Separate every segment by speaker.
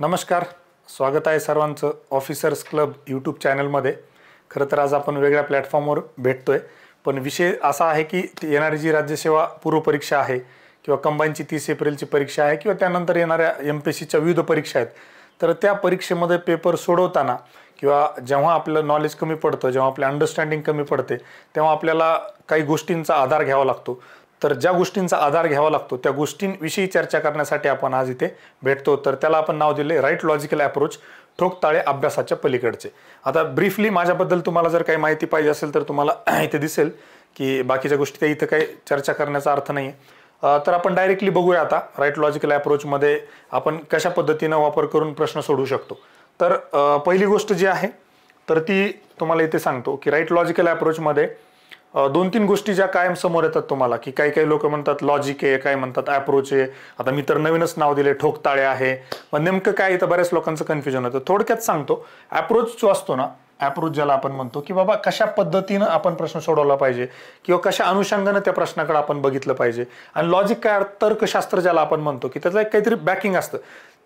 Speaker 1: नमस्कार स्वागत आहे सर्वांचं ऑफिसर्स क्लब यूट्यूब चॅनलमध्ये खरं तर आज आपण वेगळ्या प्लॅटफॉर्मवर भेटतो आहे पण विषय असा आहे की येणारी जी राज्यसेवा पूर्वपरीक्षा आहे किंवा कंबाईनची तीस एप्रिलची परीक्षा आहे किंवा त्यानंतर येणाऱ्या एम पी सीच्या विविध परीक्षा आहेत तर त्या परीक्षेमध्ये पेपर सोडवताना किंवा जेव्हा आपलं नॉलेज कमी पडतं जेव्हा आपलं अंडरस्टँडिंग कमी पडते तेव्हा आपल्याला काही गोष्टींचा आधार घ्यावा लागतो तर ज्या गोष्टींचा आधार घ्यावा लागतो त्या गोष्टींविषयी चर्चा करण्यासाठी आपण आज इथे भेटतो तर त्याला आपण नाव दिले राईट लॉजिकल अप्रोच ताळे अभ्यासाच्या पलीकडचे आता ब्रीफली माझ्याबद्दल तुम्हाला जर काही माहिती पाहिजे असेल तर तुम्हाला इथे दिसेल की बाकीच्या गोष्टी त्या इथं काही चर्चा करण्याचा अर्थ नाही तर आपण डायरेक्टली बघूया आता राईट लॉजिकल अप्रोचमध्ये आपण कशा पद्धतीनं वापर करून प्रश्न सोडवू शकतो तर पहिली गोष्ट जी आहे तर ती तुम्हाला इथे सांगतो की राईट लॉजिकल अप्रोचमध्ये दोन तीन गोष्टी ज्या कायम समोर येतात तुम्हाला की काही काही लोक म्हणतात लॉजिक आहे काय म्हणतात अप्रोच आहे आता मी तर नवीनच नाव दिले ठोकताळे आहे पण नेमकं काय इथं बऱ्याच लोकांचं कन्फ्युजन होतं थोडक्यात सांगतो अप्रोच जो असतो ना अप्रोच ज्याला आपण म्हणतो की बाबा कशा पद्धतीनं आपण प्रश्न सोडवला पाहिजे किंवा कशा अनुषंगानं त्या प्रश्नाकडे आपण बघितलं पाहिजे आणि लॉजिक काय तर्कशास्त्र ज्याला आपण म्हणतो की त्याचं एक काहीतरी बॅकिंग असतं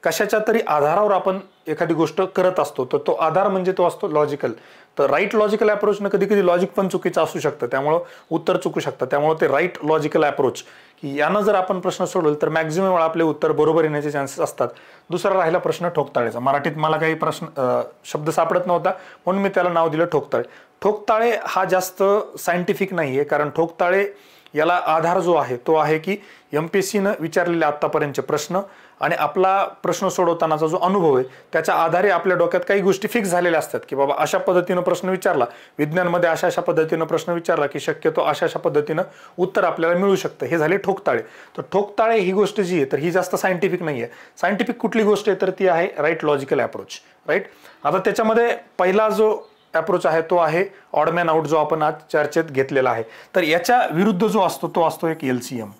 Speaker 1: कशाच्या तरी आधारावर आपण एखादी गोष्ट करत असतो तर तो आधार म्हणजे तो असतो लॉजिकल तर राईट लॉजिकल न कधी कधी लॉजिक पण चुकीचं असू शकतं त्यामुळं उत्तर चुकू शकतं त्यामुळं ते राईट लॉजिकल अप्रोच की यानं जर आपण प्रश्न सोडवलं तर मॅक्झिमम वेळा आपले उत्तर बरोबर येण्याचे चान्सेस असतात दुसरा राहिला प्रश्न ठोकताळेचा मराठीत मला काही प्रश्न शब्द सापडत नव्हता म्हणून मी त्याला नाव दिलं ठोकताळे ठोकताळे हा जास्त सायंटिफिक नाही आहे कारण ठोकताळे याला आधार जो आहे तो आहे की एम पी सीनं विचारलेले आत्तापर्यंतचे प्रश्न आणि आपला प्रश्न सोडवतानाचा जो अनुभव आहे त्याच्या आधारे आपल्या डोक्यात काही गोष्टी फिक्स झालेल्या असतात की बाबा अशा पद्धतीनं प्रश्न विचारला विज्ञानमध्ये अशा अशा पद्धतीनं प्रश्न विचारला की शक्यतो अशा अशा पद्धतीनं उत्तर आपल्याला मिळू शकतं हे झाले ठोकताळे तर ठोकताळे ही गोष्ट जी आहे तर ही जास्त सायंटिफिक नाही आहे सायंटिफिक कुठली गोष्ट आहे तर ती आहे राईट लॉजिकल अप्रोच राईट आता त्याच्यामध्ये पहिला जो अप्रोच आहे तो आहे ऑडमॅन आउट जो आपण आज चर्चेत घेतलेला आहे तर याच्या विरुद्ध जो असतो तो असतो एक L C M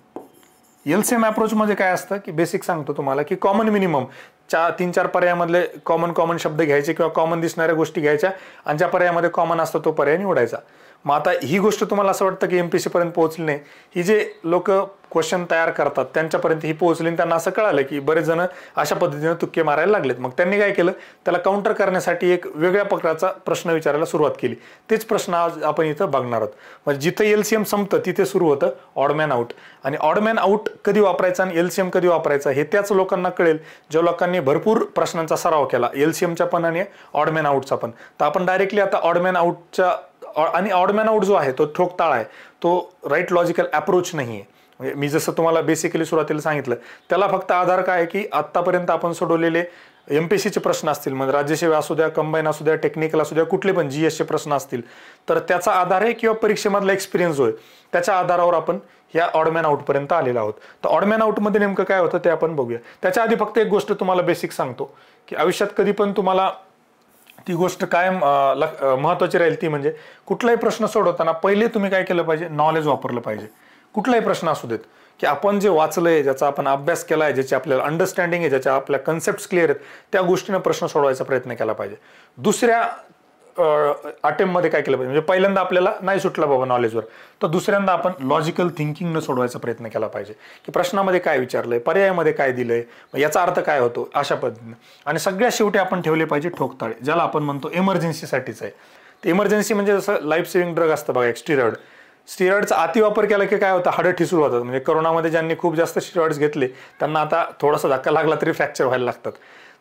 Speaker 1: LCM approach मध्ये काय असतं की बेसिक सांगतो तुम्हाला की कॉमन मिनिमम चार तीन चार पर्यायामधले कॉमन कॉमन शब्द घ्यायचे किंवा कॉमन दिसणाऱ्या गोष्टी घ्यायच्या आणि ज्या पर्यायामध्ये कॉमन असतो तो पर्याय निवडायचा मग आता ही गोष्ट तुम्हाला असं वाटतं की एम पी सीपर्यंत पोहोचली नाही ही जे लोक क्वेश्चन तयार करतात त्यांच्यापर्यंत ही पोहोचली आणि त्यांना असं कळालं की बरेच जण अशा पद्धतीनं तुक्के मारायला लागलेत मग त्यांनी काय केलं त्याला काउंटर करण्यासाठी एक वेगळ्या प्रकारचा प्रश्न विचारायला सुरुवात केली तेच प्रश्न आज आपण इथं बघणार आहोत म्हणजे जिथं एल सी एम संपतं तिथे सुरू होतं ऑडमॅन आउट आणि ऑडमॅन आऊट कधी वापरायचा आणि एल सी एम कधी वापरायचा हे त्याच लोकांना कळेल ज्या लोकांनी भरपूर प्रश्नांचा सराव केला एल सी एमच्या पण आणि ऑडमॅन आऊटचा पण तर आपण डायरेक्टली आता ऑडमॅन आऊटच्या आणि ऑडमॅन आउट जो आहे तो ताळा आहे तो राईट लॉजिकल अप्रोच नाही आहे मी जसं तुम्हाला बेसिकली सुरुवातीला सांगितलं त्याला फक्त आधार काय आहे की आत्तापर्यंत आपण सोडवलेले एम पी सीचे प्रश्न असतील म्हणजे राज्यसेवा असू द्या कंबाईन असू द्या टेक्निकल असू द्या कुठले पण जी एसचे प्रश्न असतील तर त्याचा आधार आहे किंवा परीक्षेमधला एक्सपिरियन्स आहे त्याच्या आधारावर आपण या ऑडमॅन आउटपर्यंत आलेला आहोत तर ऑडमॅन आउटमध्ये नेमकं काय होतं ते आपण बघूया त्याच्या आधी फक्त एक गोष्ट तुम्हाला बेसिक सांगतो की आयुष्यात कधी पण तुम्हाला ती गोष्ट काय महत्वाची राहील ती म्हणजे कुठलाही प्रश्न सोडवताना पहिले तुम्ही काय केलं पाहिजे नॉलेज वापरलं पाहिजे कुठलाही प्रश्न असू देत की आपण जे वाचलं आहे ज्याचा आपण अभ्यास केला आहे ज्याची आपल्याला अंडरस्टँडिंग आहे ज्याच्या आपल्या कन्सेप्ट क्लिअर आहेत त्या गोष्टीनं प्रश्न सोडवायचा प्रयत्न केला पाहिजे दुसऱ्या अटेम्पमध्ये काय केलं पाहिजे म्हणजे पहिल्यांदा आपल्याला नाही सुटला बाबा नॉलेजवर तर दुसऱ्यांदा आपण लॉजिकल थिंकिंगनं सोडवायचा प्रयत्न केला पाहिजे की प्रश्नामध्ये काय विचारलंय पर्यायामध्ये काय दिलंय याचा अर्थ काय होतो अशा पद्धतीने आणि सगळ्या शेवटी आपण ठेवले पाहिजे ठोकताळे ज्याला आपण म्हणतो इमर्जन्सीसाठीच आहे ते इमर्जन्सी म्हणजे जसं लाईफ सेविंग ड्रग असतं बघा एक स्टिरॉइड स्टिरॉइडचा अतिवापर केला की काय होतं हाडं ठिसूळ होतात म्हणजे करोनामध्ये ज्यांनी खूप जास्त स्टिरॉइड्स घेतले त्यांना आता थोडासा धक्का लागला तरी फ्रॅक्चर व्हायला लागतात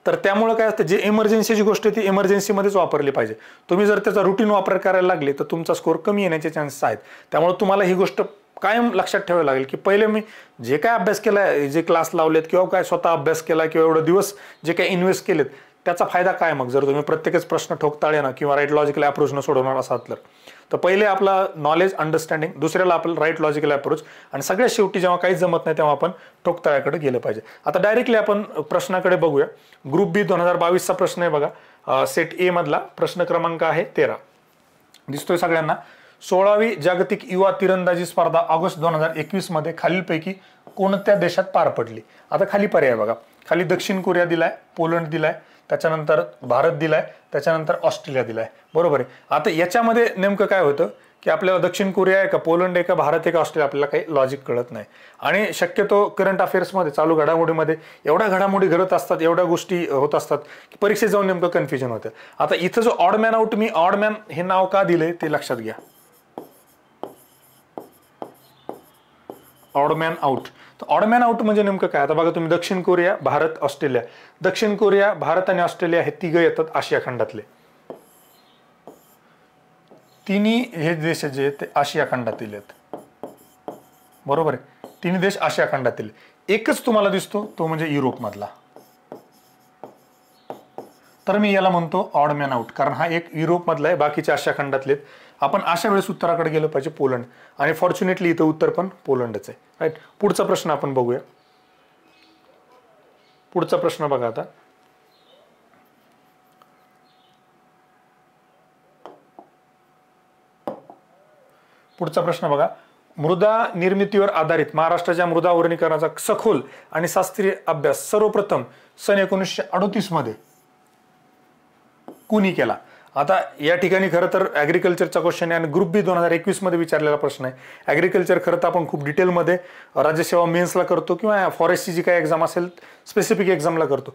Speaker 1: तर त्यामुळं काय असतं जे इमर्जन्सीची गोष्ट आहे ती इमर्जन्सीमध्येच वापरली पाहिजे तुम्ही जर त्याचा रुटीन वापर करायला लागले तर तुमचा स्कोर कमी येण्याचे चान्सेस आहेत त्यामुळे तुम्हाला ही गोष्ट कायम लक्षात ठेवावी लागेल की पहिले मी जे काय अभ्यास केला आहे जे क्लास लावलेत किंवा काय स्वतः अभ्यास केला किंवा एवढं दिवस जे काय इन्व्हेस्ट केलेत त्याचा फायदा काय मग जर तुम्ही प्रत्येकच प्रश्न ठोकताळे ना किंवा राईट लॉजिकल न सोडवणार असाल तर तर पहिले आपला नॉलेज अंडरस्टँडिंग दुसऱ्याला आपलं राईट लॉजिकल अप्रोच आणि सगळ्यात शेवटी जेव्हा काहीच जमत नाही तेव्हा आपण ठोकतळ्याकडे गेलं पाहिजे आता डायरेक्टली आपण प्रश्नाकडे बघूया ग्रुप बी दोन हजार बावीसचा प्रश्न आहे बघा सेट ए मधला प्रश्न क्रमांक आहे तेरा दिसतोय सगळ्यांना सोळावी जागतिक युवा तिरंदाजी स्पर्धा ऑगस्ट दोन हजार मध्ये खालीलपैकी कोणत्या देशात पार पडली आता खाली पर्याय बघा खाली दक्षिण कोरिया दिलाय पोलंड दिलाय त्याच्यानंतर भारत दिला आहे त्याच्यानंतर ऑस्ट्रेलिया दिला आहे बरोबर आहे आता याच्यामध्ये नेमकं काय होतं की आपल्याला दक्षिण कोरिया आहे का पोलंड आहे का भारत आहे का ऑस्ट्रेलिया आपल्याला काही लॉजिक कळत नाही आणि शक्यतो करंट अफेअर्समध्ये चालू घडामोडीमध्ये एवढ्या घडामोडी घडत असतात एवढ्या गोष्टी होत असतात की परीक्षेत जाऊन नेमकं कन्फ्युजन होतं आता इथं जो ऑडमॅन आउट मी ऑड मॅन हे नाव का दिले ते लक्षात घ्या ऑडमॅन आउट तर ऑडमॅन आउट म्हणजे नेमकं काय आता बघा तुम्ही दक्षिण कोरिया भारत ऑस्ट्रेलिया दक्षिण कोरिया भारत आणि ऑस्ट्रेलिया हे तिघ येतात आशिया खंडातले तिन्ही हे देश जे आहेत ते आशिया खंडातील आहेत बरोबर आहे तिन्ही देश आशिया खंडातील एकच तुम्हाला दिसतो तो म्हणजे युरोपमधला तर मी याला म्हणतो ऑडमॅन आउट कारण हा एक युरोपमधला आहे बाकीच्या आशिया खंडातले आहेत आपण अशा वेळेस उत्तराकडे गेलो पाहिजे पोलंड आणि फॉर्च्युनेटली इथं उत्तर पण पोलंडच आहे राईट पुढचा प्रश्न आपण बघूया पुढचा प्रश्न बघा आता पुढचा प्रश्न बघा मृदा निर्मितीवर आधारित महाराष्ट्राच्या मृदा वर्णीकरणाचा सखोल आणि शास्त्रीय अभ्यास सर्वप्रथम सन एकोणीसशे अडतीस मध्ये कुणी केला आता या ठिकाणी खरं तर ॲग्रिकल्चरचा क्वेश्चन आहे आणि ग्रुप बी दोन हजार एकवीसमध्ये विचारलेला प्रश्न आहे ॲग्रिकल्चर खरं तर आपण खूप डिटेलमध्ये राज्यसेवा मेन्सला करतो किंवा फॉरेस्टची जी काही एक्झाम असेल स्पेसिफिक एक्झामला करतो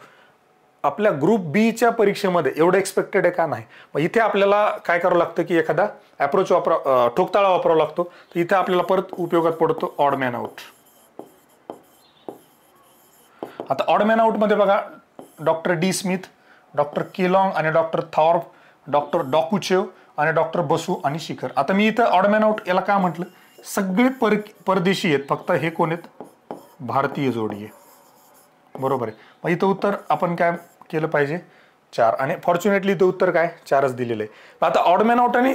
Speaker 1: आपल्या ग्रुप बीच्या परीक्षेमध्ये एवढं एक्सपेक्टेड आहे का नाही मग इथे आपल्याला काय करावं लागतं की एखादा ॲप्रोच वापरा ठोकताळा वापरावा लागतो तर इथे आपल्याला परत उपयोगात पडतो ऑड मॅन आउट आता ऑड मॅन आउटमध्ये बघा doctor D Smith doctor Kellogg आणि डॉक्टर थॉर्प डॉक्टर डॉकुचेव आणि डॉक्टर बसू आणि शिखर आता मी इथं ऑडमॅन आउट याला काय म्हटलं सगळे पर परदेशी आहेत फक्त हे कोण आहेत भारतीय जोडी आहे बरोबर आहे मग इथं उत्तर आपण काय केलं पाहिजे चार आणि फॉर्च्युनेटली ते उत्तर काय चारच दिलेलं आहे आता ऑडमॅन आउट आणि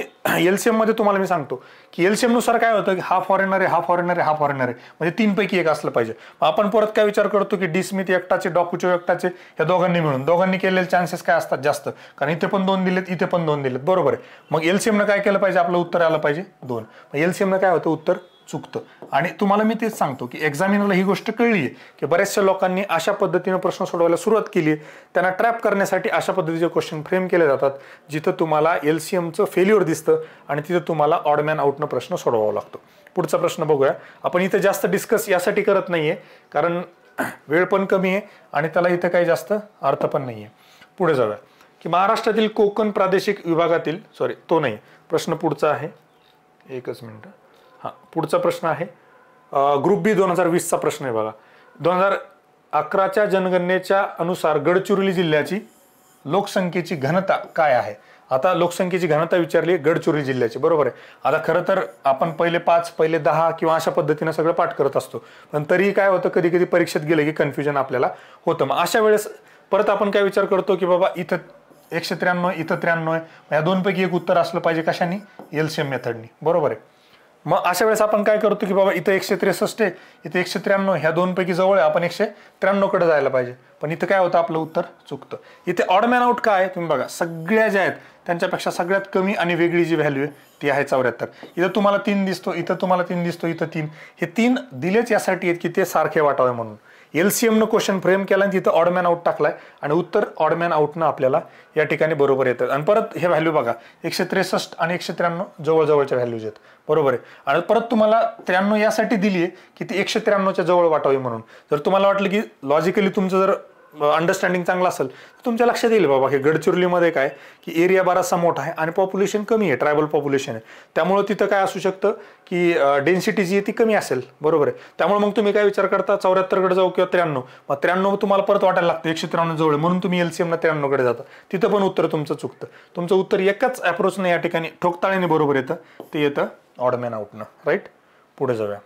Speaker 1: मध्ये तुम्हाला मी सांगतो की नुसार काय होतं की हा फॉरेनर आहे हा फॉरेनर आहे हा फॉरेनर आहे म्हणजे तीनपैकी एक असलं पाहिजे आपण परत काय विचार करतो की डी स्मिथ एकटाचे डॉकूचे एकटाचे या दोघांनी मिळून दोघांनी केलेले चान्सेस काय असतात जास्त कारण इथे पण दोन दिलेत इथे पण दोन दिलेत बरोबर आहे मग एलसीएमनं काय केलं पाहिजे आपलं उत्तर आलं पाहिजे दोन मग एलसीएमनं काय होतं उत्तर चुकतं आणि तुम्हाला मी तेच सांगतो की एक्झामिनरला ही गोष्ट कळली आहे की बऱ्याचशा लोकांनी अशा पद्धतीनं प्रश्न सोडवायला सुरुवात केली आहे त्यांना ट्रॅप करण्यासाठी अशा पद्धतीचे क्वेश्चन फ्रेम केले जातात जिथं तुम्हाला एल सी एमचं फेल्युअर दिसतं आणि तिथं तुम्हाला ऑडमॅन आउटनं प्रश्न सोडवावा लागतो पुढचा प्रश्न बघूया आपण इथं जास्त डिस्कस यासाठी करत नाही आहे कारण वेळ पण कमी आहे आणि त्याला इथं काही जास्त अर्थ पण नाही आहे पुढे जाऊया की महाराष्ट्रातील कोकण प्रादेशिक विभागातील सॉरी तो नाही प्रश्न पुढचा आहे एकच मिनटं हां पुढचा प्रश्न आहे ग्रुप बी दोन हजार वीसचा प्रश्न आहे बघा दोन हजार अकराच्या जनगणनेच्या अनुसार गडचिरोली जिल्ह्याची लोकसंख्येची घनता काय आहे आता लोकसंख्येची घनता विचारली गडचिरोली जिल्ह्याची बरोबर आहे आता खरं तर आपण पहिले पाच पहिले दहा किंवा अशा पद्धतीनं सगळं पाठ करत असतो पण तरीही काय होतं कधी कधी परीक्षेत गेलं की कन्फ्युजन आपल्याला होतं मग अशा वेळेस परत आपण काय विचार करतो की बाबा इथं एकशे त्र्याण्णव इथं त्र्याण्णव या दोनपैकी एक उत्तर असलं पाहिजे कशानी एलसीएम मेथडनी बरोबर आहे मग अशा वेळेस आपण काय करतो की बाबा इथं एकशे त्रेसष्ट आहे इथं एकशे त्र्याण्णव ह्या दोनपैकी जवळ आहे आपण एकशे त्र्याण्णवकडे जायला पाहिजे पण इथं काय होतं आपलं उत्तर चुकतं इथे ऑडमॅन आउट काय तुम्ही बघा सगळ्या ज्या आहेत त्यांच्यापेक्षा सगळ्यात कमी आणि वेगळी जी व्हॅल्यू आहे ती आहे चौऱ्याहत्तर इथं तुम्हाला तीन दिसतो इथं तुम्हाला तीन दिसतो इथं तीन हे तीन दिलेच यासाठी आहेत की ते सारखे वाटावे म्हणून एल सी एमनं क्वेश्चन फ्रेम केला आणि तिथं ऑडमॅन आउट टाकलाय आणि उत्तर ऑडमॅन आउटनं आपल्याला या ठिकाणी बरोबर येतं आणि परत हे व्हॅल्यू बघा एकशे त्रेसष्ट आणि एकशे त्र्याण्णव जवळजवळच्या व्हॅल्यूज आहेत बरोबर आहे आणि परत तुम्हाला त्र्याण्णव यासाठी दिली आहे की ती एकशे त्र्याण्णवच्या जवळ वाटावी म्हणून जर तुम्हाला वाटलं की लॉजिकली तुमचं जर अंडरस्टँडिंग चांगलं असेल तर तुमच्या लक्षात येईल बाबा हे गडचिरोलीमध्ये काय की एरिया बराचसा मोठा आहे आणि पॉप्युलेशन कमी आहे ट्रायबल पॉप्युलेशन आहे त्यामुळं तिथं काय असू शकतं की डेन्सिटी जी आहे ती कमी असेल बरोबर आहे त्यामुळे मग तुम्ही काय विचार करता चौऱ्याहत्तरकडे जाऊ किंवा त्र्याण्णव मग त्र्याण्णव तुम्हाला परत वाटायला लागतं एकशे त्र्याण्णव जवळ म्हणून तुम्ही एल सी एमला त्र्याण्णवकडे जाता तिथं पण उत्तर तुमचं चुकतं तुमचं उत्तर एकाच अप्रोचनं या ठिकाणी ठोकताळीने बरोबर येतं ते येतं ऑडमॅन आउटनं राईट पुढे जाऊया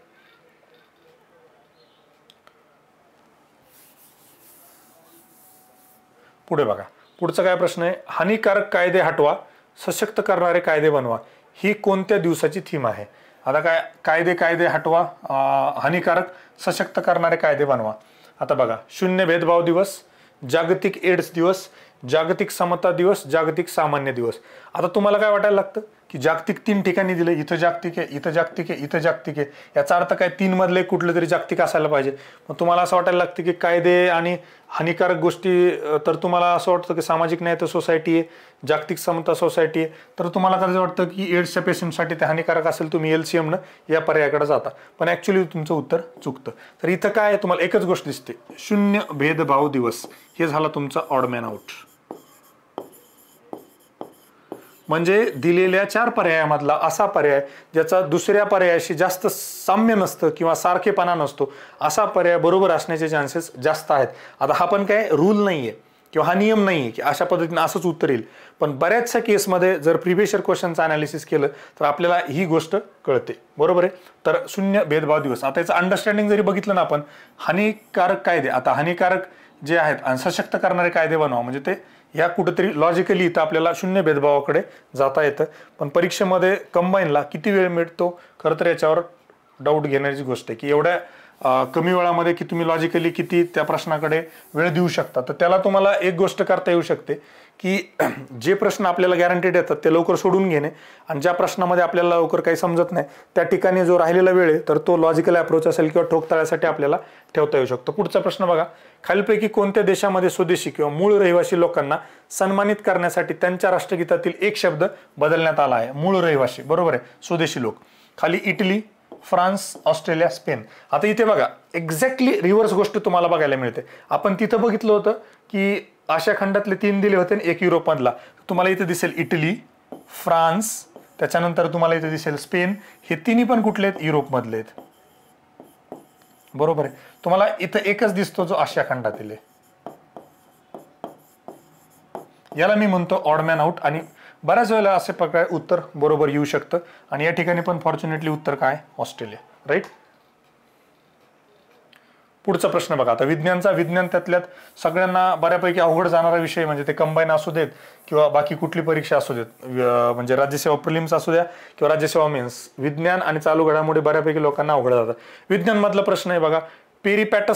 Speaker 1: पुढे बघा पुढचा काय प्रश्न आहे हानिकारक कायदे हटवा सशक्त करणारे कायदे बनवा ही कोणत्या दिवसाची थीम आहे आता काय कायदे कायदे हटवा हानिकारक सशक्त करणारे कायदे बनवा आता बघा शून्य भेदभाव दिवस जागतिक एड्स दिवस जागतिक समता दिवस जागतिक सामान्य दिवस आता तुम्हाला काय वाटायला लागतं की जागतिक तीन ठिकाणी दिले इथं जागतिक आहे इथं जागतिक आहे इथं जागतिक आहे याचा अर्थ काय तीन मधले कुठलं तरी जागतिक असायला पाहिजे मग तुम्हाला असं वाटायला लागतं की कायदे आणि हानिकारक गोष्टी तर तुम्हाला असं वाटतं की सामाजिक न्याय तर सोसायटी आहे जागतिक समता सोसायटी आहे तर तुम्हाला कसं वाटतं की एड्सच्या पेशंटसाठी ते हानिकारक असेल तुम्ही एल सी एमनं या पर्यायाकडे जाता पण ॲक्च्युली तुमचं उत्तर चुकतं तर इथं काय तुम्हाला एकच गोष्ट दिसते शून्य भेदभाव दिवस हे झाला तुमचा ऑडमॅन आउट म्हणजे दिलेल्या चार पर्यायामधला असा पर्याय ज्याचा दुसऱ्या पर्यायाशी जास्त साम्य नसतं किंवा सारखेपणा नसतो असा पर्याय बरोबर असण्याचे चान्सेस जास्त आहेत आता हा पण काय रूल नाही आहे किंवा हा नियम नाही आहे की अशा पद्धतीनं असंच उत्तर येईल पण बऱ्याचशा केसमध्ये जर प्रिव्हिशर क्वेश्चनचं अनालिसिस केलं तर आपल्याला ही गोष्ट कळते बरोबर आहे तर शून्य भेदभाव दिवस आता याचं अंडरस्टँडिंग जरी बघितलं ना आपण हानिकारक कायदे आता हानिकारक जे आहेत सशक्त करणारे कायदे बनवा म्हणजे ते या कुठंतरी लॉजिकली इथं आपल्याला शून्य भेदभावाकडे जाता येतं पण परीक्षेमध्ये कंबाईनला किती वेळ मिळतो खरं तर याच्यावर डाऊट घेण्याची गोष्ट आहे की एवढ्या कमी वेळामध्ये की तुम्ही लॉजिकली किती त्या प्रश्नाकडे वेळ देऊ शकता तर त्याला तुम्हाला एक गोष्ट करता येऊ शकते की जे प्रश्न आपल्याला गॅरंटीड येतात ते लवकर सोडून घेणे आणि ज्या प्रश्नामध्ये आपल्याला लवकर काही समजत नाही त्या ठिकाणी जो राहिलेला वेळ आहे तर तो लॉजिकल अप्रोच असेल किंवा ठोकताळ्यासाठी आपल्याला ठेवता येऊ शकतो पुढचा प्रश्न बघा खालीलपैकी कोणत्या देशामध्ये स्वदेशी किंवा मूळ रहिवासी लोकांना सन्मानित करण्यासाठी त्यांच्या राष्ट्रगीतातील एक शब्द बदलण्यात आला आहे मूळ रहिवासी बरोबर आहे स्वदेशी लोक खाली इटली फ्रान्स ऑस्ट्रेलिया स्पेन आता इथे बघा एक्झॅक्टली रिव्हर्स गोष्ट तुम्हाला बघायला मिळते आपण तिथं बघितलं होतं की आशिया खंडातले तीन दिले होते एक युरोपमधला तुम्हाला इथे दिसेल इटली फ्रान्स त्याच्यानंतर तुम्हाला इथे दिसेल स्पेन हे तिन्ही पण कुठले आहेत युरोपमधले आहेत बरोबर आहे तुम्हाला इथं एकच दिसतो जो आशिया खंडातील आहे याला मी म्हणतो ऑडमॅन आउट आणि बऱ्याच वेळेला असे प्रकारे उत्तर बरोबर येऊ शकतं आणि या ठिकाणी पण फॉर्च्युनेटली उत्तर काय ऑस्ट्रेलिया राईट पुढचा प्रश्न बघा आता विज्ञानचा विज्ञान त्यातल्यात सगळ्यांना बऱ्यापैकी अवघड जाणारा विषय म्हणजे ते कंबाईन असू देत किंवा बाकी कुठली परीक्षा असू देत म्हणजे राज्यसेवा प्रिलिम्स असू द्या किंवा राज्यसेवा मेन्स विज्ञान आणि चालू घडामोडी बऱ्यापैकी लोकांना अवघड जातात विज्ञानमधला प्रश्न आहे बघा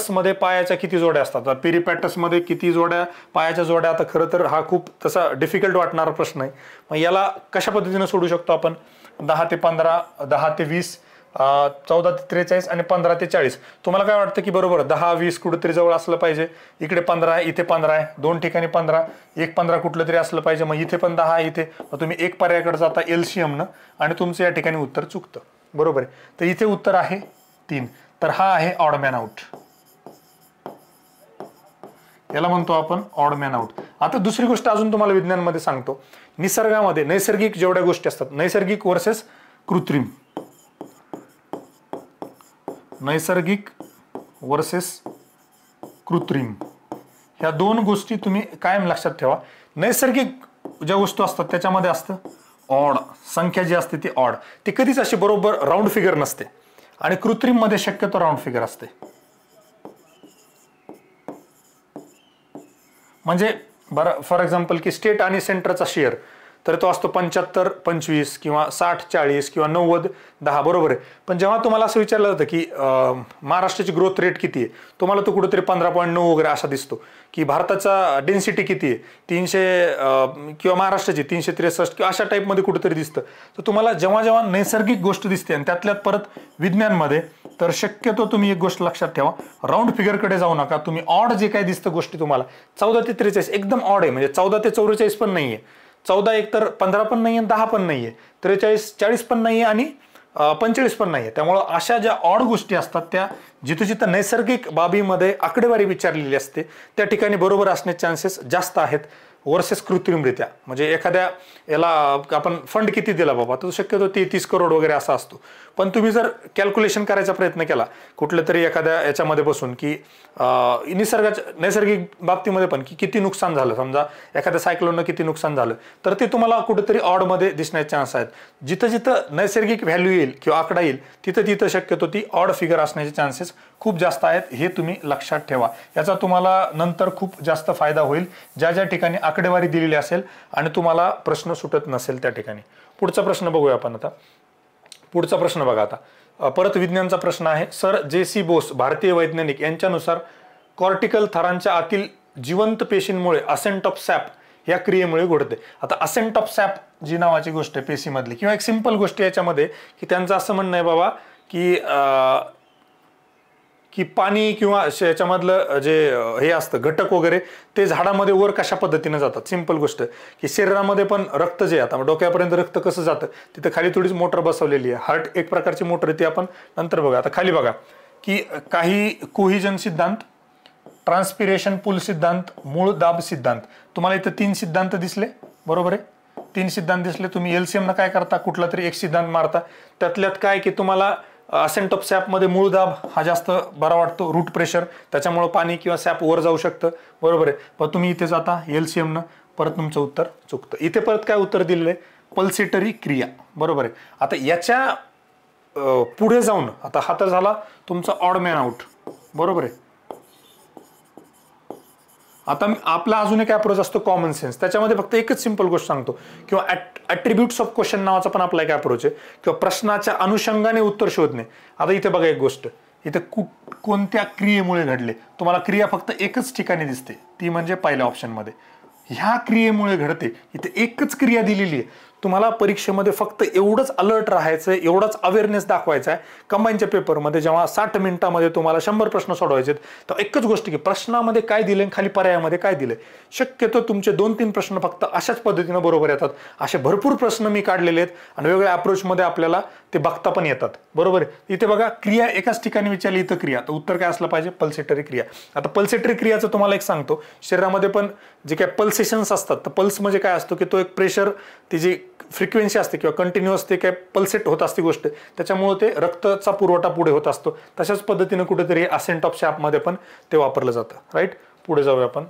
Speaker 1: मध्ये पायाच्या किती जोड्या असतात मध्ये किती जोड्या पायाच्या जोड्या आता खरं तर हा खूप तसा डिफिकल्ट वाटणारा प्रश्न आहे मग याला कशा पद्धतीनं सोडू शकतो आपण दहा ते पंधरा दहा ते वीस चौदा ते त्रेचाळीस आणि पंधरा ते चाळीस तुम्हाला काय वाटतं की बरोबर दहा वीस कुठंतरी जवळ असलं पाहिजे इकडे पंधरा आहे इथे पंधरा आहे दोन ठिकाणी पंधरा एक पंधरा कुठलं तरी असलं पाहिजे मग इथे पण दहा इथे मग तुम्ही एक पर्यायाकडे जाता न आणि तुमचं या ठिकाणी उत्तर चुकतं बरोबर आहे तर इथे उत्तर आहे तीन तर हा आहे ऑडमॅन आउट याला म्हणतो आपण ऑडमॅन आउट आता दुसरी गोष्ट अजून तुम्हाला विज्ञानमध्ये सांगतो निसर्गामध्ये नैसर्गिक जेवढ्या गोष्टी असतात नैसर्गिक वर्सेस कृत्रिम नैसर्गिक वर्सेस कृत्रिम ह्या दोन गोष्टी तुम्ही कायम लक्षात ठेवा नैसर्गिक ज्या वस्तू असतात त्याच्यामध्ये असतं ऑड संख्या जी असते ती ऑड ती कधीच अशी बरोबर राऊंड फिगर नसते आणि कृत्रिममध्ये शक्यतो राऊंड फिगर असते म्हणजे बरं फॉर एक्झाम्पल की स्टेट आणि सेंटरचा शेअर तर तो असतो पंच्याहत्तर पंचवीस किंवा साठ चाळीस किंवा नव्वद दहा बरोबर आहे पण जेव्हा तुम्हाला असं विचारलं जातं की महाराष्ट्राची ग्रोथ रेट किती आहे तुम्हाला तो कुठंतरी पंधरा पॉईंट नऊ वगैरे असा दिसतो की भारताचा डेन्सिटी किती आहे तीनशे किंवा महाराष्ट्राची तीनशे त्रेसष्ट किंवा अशा टाईपमध्ये कुठंतरी दिसतं तर तुम्हाला जेव्हा जेव्हा नैसर्गिक गोष्ट दिसते आणि त्यातल्यात परत विज्ञानमध्ये तर शक्यतो तुम्ही एक गोष्ट लक्षात ठेवा राऊंड फिगरकडे जाऊ नका तुम्ही ऑड जे काय दिसतं गोष्टी तुम्हाला चौदा ते त्रेचाळीस एकदम ऑड आहे म्हणजे चौदा ते चौवेचाळीस पण नाही आहे चौदा एक तर पंधरा पण नाही आहे दहा पण नाही आहे त्रेचाळीस चाळीस पण नाही आणि पंचेचाळीस पण नाही आहे त्यामुळं अशा ज्या ऑड गोष्टी असतात त्या जिथं जिथं नैसर्गिक बाबीमध्ये आकडेवारी विचारलेली असते त्या ठिकाणी बरोबर असण्याचे चान्सेस जास्त आहेत वर्सेस कृत्रिमरित्या म्हणजे एखाद्या याला आपण फंड किती दिला बाबा तो शक्यतो ती तीस करोड वगैरे असा असतो पण तुम्ही जर कॅल्क्युलेशन करायचा प्रयत्न केला कुठलं तरी एखाद्या याच्यामध्ये बसून की निसर्गाच्या नैसर्गिक बाबतीमध्ये पण की किती नुकसान झालं समजा एखाद्या सायक्लोननं किती नुकसान झालं तर ते तुम्हाला कुठेतरी ऑडमध्ये दिसण्याचे चान्स आहेत जिथं जिथं नैसर्गिक व्हॅल्यू येईल किंवा आकडा येईल तिथं तिथं शक्यतो ती ऑड फिगर असण्याचे चान्सेस खूप जास्त आहेत हे तुम्ही लक्षात ठेवा याचा तुम्हाला नंतर खूप जास्त फायदा होईल ज्या ज्या ठिकाणी आकडेवारी दिलेली असेल आणि तुम्हाला प्रश्न सुटत नसेल त्या ठिकाणी पुढचा प्रश्न बघूया आपण आता पुढचा प्रश्न बघा आता परत विज्ञानचा प्रश्न आहे सर जे सी बोस भारतीय वैज्ञानिक यांच्यानुसार कॉर्टिकल थरांच्या आतील जिवंत पेशींमुळे असेंट ऑफ सॅप या क्रियेमुळे घडते आता असेंट ऑफ सॅप जी नावाची गोष्ट आहे पेशीमधली किंवा एक सिंपल गोष्ट याच्यामध्ये की त्यांचं असं म्हणणं आहे बाबा की की पाणी किंवा याच्यामधलं जे हे असतं घटक वगैरे ते झाडामध्ये वर कशा पद्धतीने जातात सिंपल गोष्ट की शरीरामध्ये पण रक्त जे आता डोक्यापर्यंत रक्त कसं जातं तिथं खाली थोडीच मोटर बसवलेली आहे हार्ट एक प्रकारची मोटर आहे ती आपण नंतर बघा आता खाली बघा की काही कोहिजन सिद्धांत ट्रान्सपिरेशन पूल सिद्धांत मूळ दाब सिद्धांत तुम्हाला इथं तीन सिद्धांत दिसले बरोबर आहे तीन सिद्धांत दिसले तुम्ही एलसीएमनं काय करता कुठला तरी एक सिद्धांत मारता त्यातल्यात काय की तुम्हाला असेंटॉप सॅपमध्ये मूळ दाब हा जास्त बरा वाटतो रूट प्रेशर त्याच्यामुळं पाणी किंवा सॅप वर जाऊ शकतं बरोबर आहे पण तुम्ही इथे जाता एल सी एमनं परत तुमचं उत्तर चुकतं इथे परत काय उत्तर दिलेलं आहे पल्सिटरी क्रिया बरोबर आहे आता याच्या पुढे जाऊन आता हा तर झाला तुमचा ऑड मॅन आउट बरोबर आहे आता आपला अजून एक अप्रोच असतो कॉमन सेन्स त्याच्यामध्ये फक्त एकच सिंपल गोष्ट सांगतो किंवा ॲट्रिब्यूट्स ऑफ क्वेश्चन नावाचा पण आपला एक अप्रोच आहे किंवा प्रश्नाच्या अनुषंगाने उत्तर शोधणे आता इथे बघा एक गोष्ट इथे कोणत्या क्रियेमुळे घडले तुम्हाला क्रिया फक्त एकच ठिकाणी दिसते ती म्हणजे पहिल्या ऑप्शनमध्ये ह्या क्रियेमुळे घडते इथे एकच क्रिया दिलेली आहे तुम्हाला परीक्षेमध्ये फक्त एवढंच अलर्ट राहायचं आहे एवढाच अवेअरनेस दाखवायचा आहे कंबाईनच्या पेपरमध्ये जेव्हा साठ मिनिटामध्ये तुम्हाला शंभर प्रश्न सोडवायचे तर एकच गोष्ट की प्रश्नामध्ये काय दिलं खाली पर्यायामध्ये काय दिलं शक्यतो तुमचे दोन तीन प्रश्न फक्त अशाच पद्धतीनं बरोबर येतात असे भरपूर प्रश्न मी काढलेले आहेत आणि वेगवेगळ्या अप्रोचमध्ये आपल्याला ते बघता पण येतात बरोबर इथे बघा क्रिया एकाच ठिकाणी विचारली इथं क्रिया तर उत्तर काय असलं पाहिजे पल्सेटरी क्रिया आता पल्सेटरी क्रियाचं तुम्हाला एक सांगतो शरीरामध्ये पण जे काय पल्सेशन्स असतात तर पल्स म्हणजे काय असतो की तो एक प्रेशर ती जी फ्रिक्वेन्सी असते किंवा कंटिन्युअस ते काय पल्सेट होत असते गोष्ट त्याच्यामुळे ते रक्तचा पुरवठा पुढे होत असतो तशाच पद्धतीनं कुठेतरी असेंट ऑफ शॅपमध्ये पण ते वापरलं जातं राईट पुढे जाऊया आपण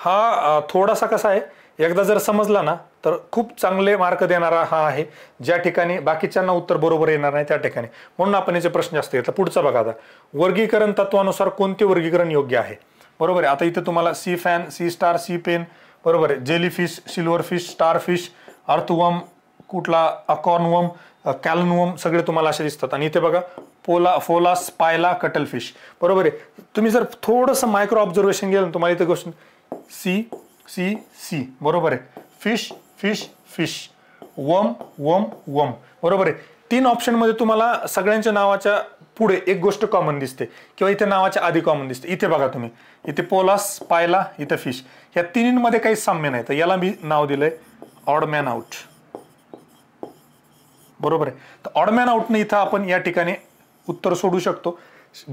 Speaker 1: हा थोडासा कसा आहे एकदा जर समजला ना तर खूप चांगले मार्क देणारा हा आहे ज्या ठिकाणी बाकीच्यांना उत्तर बरोबर येणार नाही त्या ठिकाणी म्हणून आपण याचे प्रश्न असते घेतला पुढचा बघा आता वर्गीकरण तत्वानुसार कोणते वर्गीकरण योग्य आहे बरोबर आहे आता इथे तुम्हाला sea fan sea star sea pen बरोबर आहे jelly fish silver fish star fish earthworm कुठला अकॉर्नवम कॅलनवम सगळे तुम्हाला असे दिसतात आणि इथे बघा पोला फोला स्पायला कटल फिश बरोबर आहे तुम्ही जर थोडंसं मायक्रो ऑब्झर्वेशन केलं तुम्हाला इथे क्वेश्चन सी सी सी बरोबर आहे फिश फिश फिश वम वम वम बरोबर आहे तीन ऑप्शनमध्ये तुम्हाला सगळ्यांच्या नावाच्या पुढे एक गोष्ट कॉमन दिसते किंवा इथे नावाच्या आधी कॉमन दिसते इथे बघा तुम्ही इथे पोलास पायला इथे फिश या तिन्हींमध्ये काही साम्य नाही तर याला मी नाव दिलंय ऑडमॅन आउट बरोबर आहे तर ऑडमॅन आउटने इथं आपण या ठिकाणी उत्तर सोडू शकतो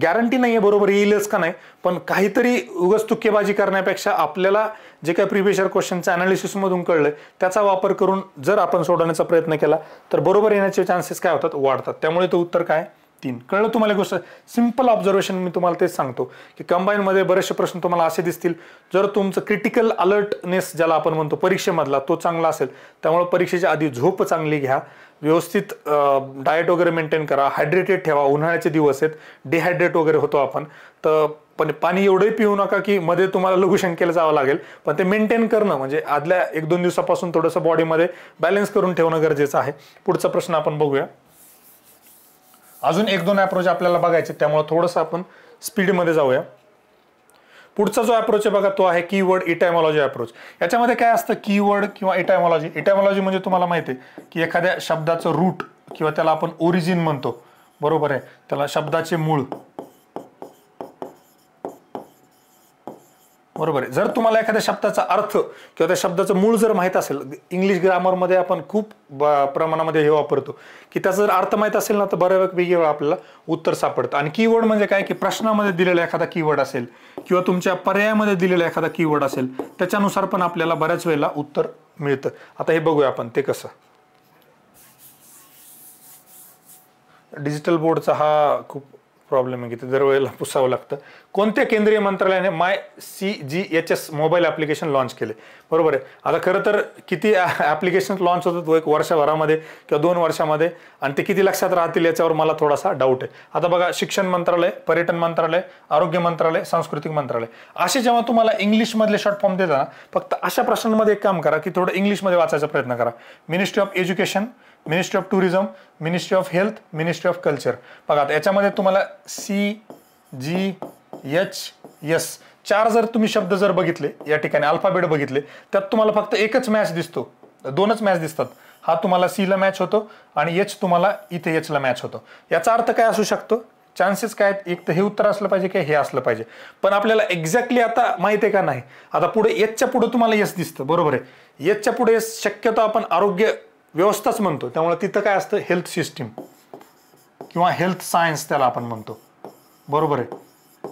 Speaker 1: गॅरंटी नाही आहे बरोबर येईलच का नाही पण काहीतरी उगच तुक्केबाजी करण्यापेक्षा आपल्याला जे काही प्रिपेशर क्वेश्चनचं अनालिसिसमधून कळलं त्याचा वापर करून जर आपण सोडवण्याचा प्रयत्न केला तर बरोबर येण्याचे चान्सेस काय होतात वाढतात त्यामुळे तो उत्तर काय तीन कळलं तुम्हाला गोष्ट सिम्पल ऑब्झर्वेशन मी तुम्हाला तेच सांगतो की कंबाईनमध्ये बरेचसे प्रश्न तुम्हाला असे दिसतील जर तुमचं क्रिटिकल अलर्टनेस ज्याला आपण म्हणतो परीक्षेमधला तो चांगला असेल त्यामुळे परीक्षेच्या आधी झोप चांगली घ्या व्यवस्थित डाएट वगैरे मेंटेन करा हायड्रेटेड ठेवा उन्हाळ्याचे दिवस आहेत डिहायड्रेट वगैरे होतो आपण तर पण पाणी एवढंही पिऊ नका की मध्ये तुम्हाला लघुशंकेला जावं लागेल पण ते मेंटेन करणं म्हणजे आदल्या एक दोन दिवसापासून थोडंसं बॉडीमध्ये बॅलन्स करून ठेवणं गरजेचं आहे पुढचा प्रश्न आपण बघूया अजून एक दोन अप्रोच आपल्याला बघायचे त्यामुळे थोडंसं आपण स्पीडमध्ये जाऊया पुढचा जो अप्रोच आहे बघा तो आहे कीवर्ड इटायमॉलॉजी अप्रोच याच्यामध्ये काय असतं कीवर्ड किंवा इटायमॉलॉजी इटायमॉलॉजी म्हणजे तुम्हाला माहिती आहे की एखाद्या शब्दाचं रूट किंवा त्याला आपण ओरिजिन म्हणतो बरोबर आहे त्याला शब्दाचे मूळ बरोबर आहे जर तुम्हाला एखाद्या शब्दाचा अर्थ किंवा त्या शब्दाचं मूळ जर माहीत असेल इंग्लिश ग्रामरमध्ये आपण खूप प्रमाणामध्ये हे वापरतो की त्याचा जर अर्थ माहीत असेल ना तर बऱ्यापैकी वेळा आपल्याला उत्तर सापडतं आणि कीवर्ड म्हणजे काय की प्रश्नामध्ये दिलेला एखादा कीवर्ड असेल किंवा तुमच्या पर्यायामध्ये दिलेला एखादा कीवर्ड असेल त्याच्यानुसार पण आपल्याला बऱ्याच वेळेला उत्तर मिळतं आता हे बघूया आपण ते कसं डिजिटल बोर्डचा हा खूप प्रॉब्लेम आहे की दरवेळेला पुसावं लागतं कोणत्या केंद्रीय मंत्रालयाने my C G H S mobile application launch केले बरोबर आहे आता खरं तर किती ॲप्लिकेशन लॉन्च होतात एक वर्षभरामध्ये किंवा दोन वर्षामध्ये आणि ते किती लक्षात राहतील याच्यावर मला थोडासा डाऊट आहे आता बघा शिक्षण मंत्रालय पर्यटन मंत्रालय आरोग्य मंत्रालय सांस्कृतिक मंत्रालय असे जेव्हा तुम्हाला इंग्लिशमधले शॉर्ट फॉर्म देताना फक्त अशा प्रश्नांमध्ये एक काम करा की थोडं इंग्लिशमध्ये वाचायचा प्रयत्न करा ministry of education ministry of tourism ministry of health ministry of culture बघा याच्यामध्ये तुम्हाला सी जी एच एस चार जर तुम्ही शब्द जर बघितले या ठिकाणी अल्फाबेट बघितले त्यात तुम्हाला फक्त एकच मॅच दिसतो दोनच मॅच दिसतात हा तुम्हाला सीला मॅच होतो आणि एच तुम्हाला इथे एचला मॅच होतो याचा अर्थ काय असू शकतो चान्सेस काय आहेत एक तर हे उत्तर असलं पाहिजे की हे असलं पाहिजे पण आपल्याला एक्झॅक्टली आता माहित आहे का नाही आता पुढे एचच्या पुढे तुम्हाला यश दिसतं बरोबर आहे एचच्या पुढे शक्यतो आपण आरोग्य व्यवस्थाच म्हणतो त्यामुळे तिथं काय असतं हेल्थ सिस्टीम किंवा हेल्थ सायन्स त्याला आपण म्हणतो बरोबर आहे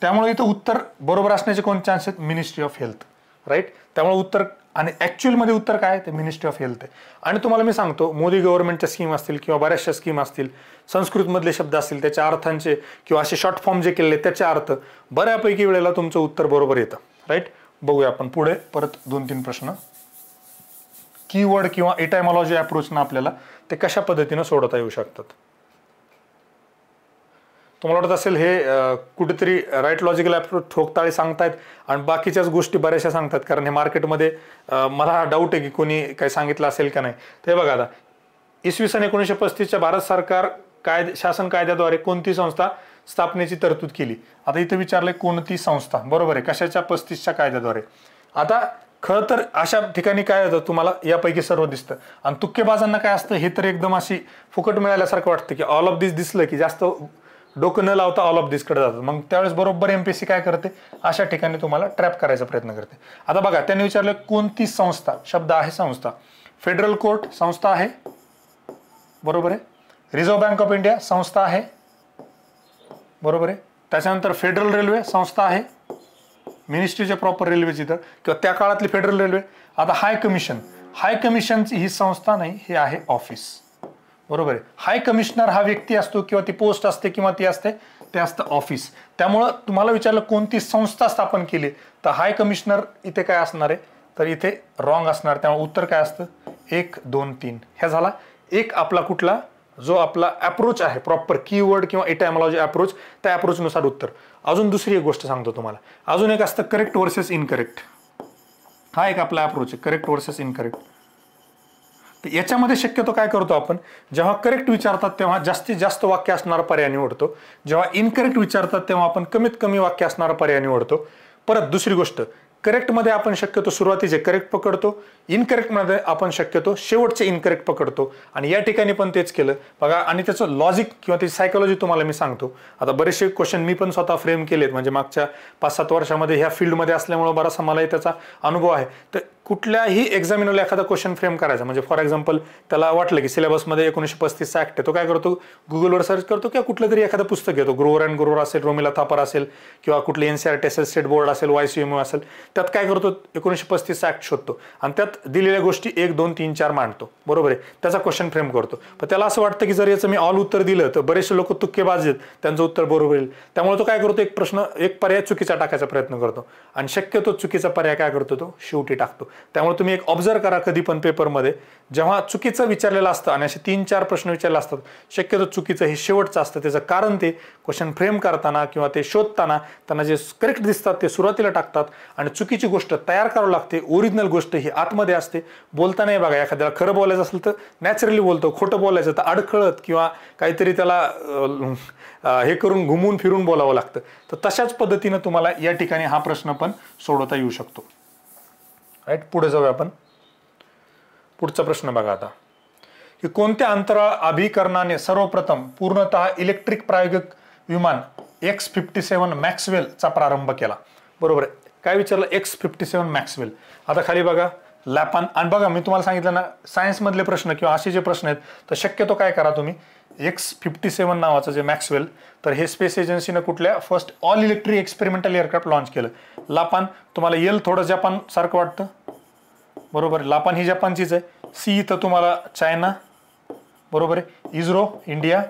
Speaker 1: त्यामुळे इथं उत्तर बरोबर असण्याचे कोण चान्स आहेत मिनिस्ट्री ऑफ हेल्थ राईट त्यामुळे उत्तर आणि ॲक्च्युअलमध्ये उत्तर काय ते मिनिस्ट्री ऑफ हेल्थ आहे आणि तुम्हाला मी सांगतो मोदी गव्हर्नमेंटच्या स्कीम असतील किंवा बऱ्याचशा स्कीम असतील संस्कृतमधले शब्द असतील त्याच्या अर्थांचे किंवा असे शॉर्ट फॉर्म जे केले त्याचे अर्थ बऱ्यापैकी वेळेला तुमचं उत्तर बरोबर येतं राईट बघूया आपण पुढे परत दोन तीन प्रश्न कीवर्ड किंवा एटायमॉलॉजी अप्रोचनं आपल्याला ते कशा पद्धतीनं सोडवता येऊ शकतात तुम्हाला वाटत असेल हे कुठेतरी राईट लॉजिकल अप्रोच ठोकताळे सांगतायत आणि बाकीच्याच गोष्टी बऱ्याचशा सांगतात कारण हे मार्केटमध्ये मला हा डाऊट आहे की कोणी काही सांगितलं असेल का नाही ते बघा आता इसवी सन एकोणीसशे पस्तीसच्या भारत सरकार काय शासन कायद्याद्वारे कोणती संस्था स्थापनेची तरतूद केली आता इथे विचारले कोणती संस्था बरोबर आहे कशाच्या पस्तीसच्या कायद्याद्वारे आता खरं तर अशा ठिकाणी काय होतं तुम्हाला यापैकी सर्व दिसतं आणि तुक्केबाजांना काय असतं हे तर एकदम अशी फुकट मिळाल्यासारखं वाटतं की ऑल ऑफ दिस दिसलं की जास्त डोकं न लावता ऑल ऑफ दिसकडे जातात मग त्यावेळेस बरोबर एम पी सी काय करते अशा ठिकाणी तुम्हाला ट्रॅप करायचा प्रयत्न करते आता बघा त्यांनी विचारलं कोणती संस्था शब्द आहे संस्था फेडरल कोर्ट संस्था आहे बरोबर आहे रिझर्व्ह बँक ऑफ इंडिया संस्था आहे बरोबर आहे त्याच्यानंतर फेडरल रेल्वे संस्था आहे मिनिस्ट्रीच्या प्रॉपर रेल्वेची इथं किंवा त्या काळातली फेडरल रेल्वे आता हाय कमिशन हाय कमिशनची ही संस्था नाही हे आहे ऑफिस बरोबर आहे हाय कमिशनर हा व्यक्ती असतो किंवा ती पोस्ट असते किंवा ती असते ते असतं ऑफिस त्यामुळं तुम्हाला विचारलं कोणती संस्था स्थापन केली तर हाय कमिशनर इथे काय असणार आहे तर इथे रॉंग असणार त्यामुळे उत्तर काय असतं एक दोन तीन ह्या झाला एक आपला कुठला जो आपला अप्रोच आहे प्रॉपर कीवर्ड किंवा इटॅमॉलॉजी अप्रोच त्या अप्रोचनुसार उत्तर अजून दुसरी एक गोष्ट सांगतो तुम्हाला अजून एक असतं करेक्ट वर्सेस इनकरेक्ट हा एक आपला अप्रोच आहे करेक्ट वर्सेस इनकरेक्ट तर याच्यामध्ये शक्यतो काय करतो आपण जेव्हा करेक्ट विचारतात तेव्हा जास्तीत जास्त वाक्य असणारा पर्याय निवडतो जेव्हा इनकरेक्ट विचारतात तेव्हा आपण कमीत कमी वाक्य असणारा पर्याय निवडतो परत दुसरी गोष्ट करेक्टमध्ये आपण शक्यतो सुरुवातीचे करेक्ट पकडतो इनकरेक्टमध्ये आपण शक्यतो शेवटचे इनकरेक्ट पकडतो आणि या ठिकाणी पण तेच केलं बघा आणि त्याचं लॉजिक किंवा त्याची सायकोलॉजी तुम्हाला मी सांगतो आता बरेचसे क्वेश्चन मी पण स्वतः फ्रेम केलेत म्हणजे मागच्या पाच सात वर्षामध्ये ह्या फील्डमध्ये असल्यामुळे बरासा मलाही त्याचा अनुभव आहे तर कुठल्याही एक्झामिनरला एखादा क्वेश्चन फ्रेम करायचा म्हणजे फॉर एक्झाम्पल त्याला वाटलं की सिलेबसमध्ये एकोणीशे पस्तीसचा ऍक्ट आहे तो काय करतो गुगलवर सर्च करतो किंवा कुठलं तरी एखादं पुस्तक घेतो ग्रोवर अँड ग्रोवर असेल रोमिला थापर असेल किंवा कुठले N C R T S e state board असेल वाय सी एम असेल त्यात काय करतो एकोणीसशे पस्तीसचा ॲक्ट शोधतो आणि त्यात दिलेल्या गोष्टी एक दोन तीन चार मांडतो बरोबर आहे त्याचा क्वेश्चन फ्रेम करतो पण त्याला असं वाटतं की जर याचं मी ऑल उत्तर दिलं तर बरेचसे लोक तुक्केबाज आहेत त्यांचं उत्तर बरोबर येईल त्यामुळे तो काय करतो एक प्रश्न एक पर्याय चुकीचा टाकायचा प्रयत्न करतो आणि शक्यतो चुकीचा पर्याय काय करतो तो शेवटी टाकतो त्यामुळे तुम्ही एक ऑब्झर्व करा कधी पण पेपरमध्ये जेव्हा चुकीचं विचारलेलं असतं आणि असे तीन चार प्रश्न विचारले असतात शक्यतो चुकीचं हे शेवटचं असतं त्याचं कारण ते क्वेश्चन फ्रेम करताना किंवा ते शोधताना त्यांना जे करेक्ट दिसतात ते सुरुवातीला टाकतात आणि चुकीची गोष्ट तयार करावी लागते ओरिजिनल गोष्ट ही आतमध्ये असते बोलतानाही बघा एखाद्याला खरं बोलायचं असेल तर नॅचरली बोलतो खोटं बोलायचं तर अडखळत किंवा काहीतरी त्याला हे करून घुमून फिरून बोलावं लागतं तर तशाच पद्धतीनं तुम्हाला या ठिकाणी हा प्रश्न पण सोडवता येऊ शकतो राईट पुढे जाऊया आपण पुढचा प्रश्न बघा आता की कोणत्या अंतराळ अभिकरणाने सर्वप्रथम पूर्णत इलेक्ट्रिक प्रायोगिक विमान एक्स फिफ्टी सेवन मॅक्सवेलचा प्रारंभ केला बरोबर काय विचारलं एक्स फिफ्टी सेवन मॅक्सवेल आता खाली बघा लॅपान आणि बघा मी तुम्हाला सांगितलं ना सायन्समधले प्रश्न किंवा असे जे प्रश्न आहेत तर शक्यतो काय करा तुम्ही एक्स फिफ्टी सेवन नावाचं जे मॅक्सवेल तर हे स्पेस एजन्सीनं कुठल्या first all electric experimental aircraft launch केलं लापान तुम्हाला येल थोडं जपान सारखं वाटतं बरोबर लापान ही जपानचीच आहे सी इथं तुम्हाला चायना बरोबर आहे ISRO India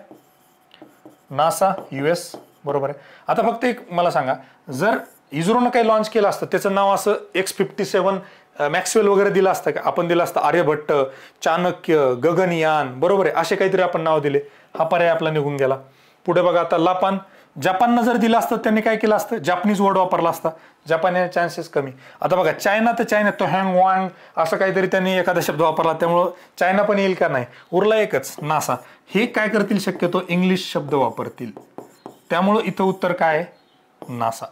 Speaker 1: NASA U S बरोबर आहे आता फक्त एक मला सांगा जर इस्रोनं काही लॉन्च केलं असतं त्याचं नाव असं एक्स फिफ्टी सेवन मॅक्सवेल वगैरे दिला असता का आपण दिला असता आर्यभट्ट चाणक्य गगनयान बरोबर आहे असे काहीतरी आपण नाव दिले हा पर्याय आपला निघून गेला पुढे बघा आता लापान जपाननं जर दिलं असतं त्यांनी काय केलं असतं जपानीज वर्ड वापरला असता जपान या चान्सेस कमी आता बघा चायना तर चायना तो हँग वांग असं काहीतरी त्यांनी एखादा शब्द वापरला त्यामुळं चायना पण येईल का नाही उरला एकच नासा हे काय करतील शक्यतो इंग्लिश शब्द वापरतील त्यामुळं इथं उत्तर काय नासा